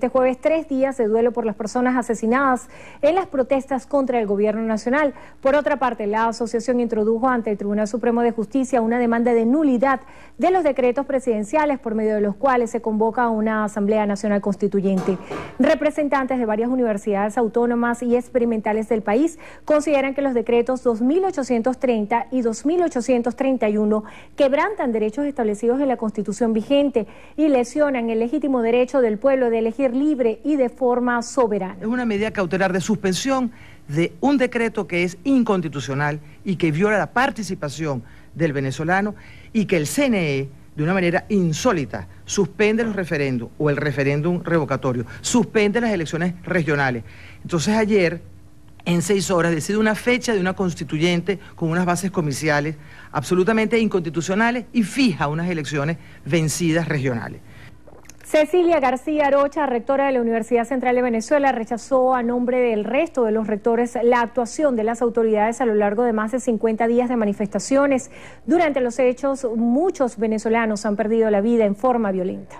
Este jueves, tres días de duelo por las personas asesinadas en las protestas contra el gobierno nacional. Por otra parte, la asociación introdujo ante el Tribunal Supremo de Justicia una demanda de nulidad de los decretos presidenciales por medio de los cuales se convoca una Asamblea Nacional Constituyente. Representantes de varias universidades autónomas y experimentales del país consideran que los decretos 2830 y 2831 quebrantan derechos establecidos en la Constitución vigente y lesionan el legítimo derecho del pueblo de elegir libre y de forma soberana. Es una medida cautelar de suspensión de un decreto que es inconstitucional y que viola la participación del venezolano y que el CNE, de una manera insólita, suspende los referéndums o el referéndum revocatorio, suspende las elecciones regionales. Entonces ayer, en seis horas, decide una fecha de una constituyente con unas bases comerciales absolutamente inconstitucionales y fija unas elecciones vencidas regionales. Cecilia García Arocha, rectora de la Universidad Central de Venezuela, rechazó a nombre del resto de los rectores la actuación de las autoridades a lo largo de más de 50 días de manifestaciones. Durante los hechos, muchos venezolanos han perdido la vida en forma violenta.